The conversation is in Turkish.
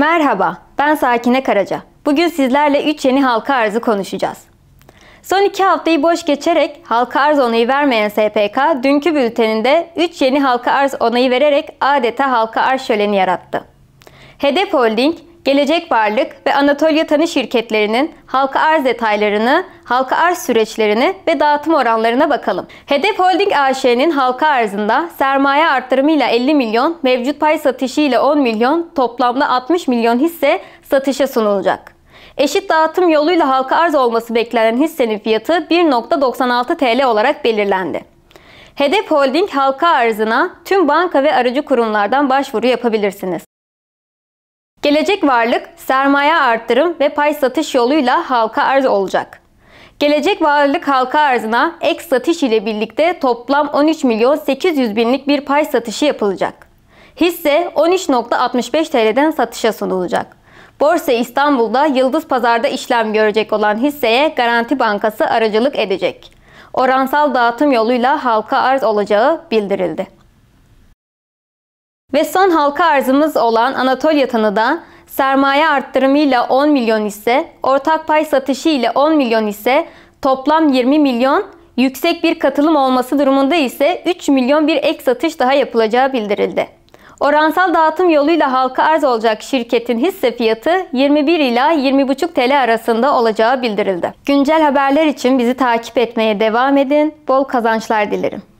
Merhaba, ben Sakine Karaca. Bugün sizlerle 3 yeni halka arzı konuşacağız. Son 2 haftayı boş geçerek halka arz onayı vermeyen SPK, dünkü bülteninde 3 yeni halka arz onayı vererek adeta halka arz şöleni yarattı. Hedef Holding, Gelecek Varlık ve Anatolia Tanı şirketlerinin halka arz detaylarını, halka arz süreçlerini ve dağıtım oranlarına bakalım. Hedef Holding AŞ'nin halka arzında sermaye artırımıyla 50 milyon, mevcut pay satışıyla 10 milyon, toplamda 60 milyon hisse satışa sunulacak. Eşit dağıtım yoluyla halka arz olması beklenen hissenin fiyatı 1.96 TL olarak belirlendi. Hedef Holding halka arzına tüm banka ve aracı kurumlardan başvuru yapabilirsiniz. Gelecek varlık sermaye artırım ve pay satış yoluyla halka arz olacak. Gelecek varlık halka arzına ek satış ile birlikte toplam 13 milyon 800 binlik bir pay satışı yapılacak. Hisse 13.65 TL'den satışa sunulacak. Borsa İstanbul'da Yıldız Pazar'da işlem görecek olan hisseye Garanti Bankası aracılık edecek. Oransal dağıtım yoluyla halka arz olacağı bildirildi. Ve son halka arzımız olan Anatolia Tanı'da sermaye arttırımıyla 10 milyon ise, ortak pay satışı ile 10 milyon ise toplam 20 milyon, yüksek bir katılım olması durumunda ise 3 milyon bir ek satış daha yapılacağı bildirildi. Oransal dağıtım yoluyla halka arz olacak şirketin hisse fiyatı 21 ila 20,5 TL arasında olacağı bildirildi. Güncel haberler için bizi takip etmeye devam edin. Bol kazançlar dilerim.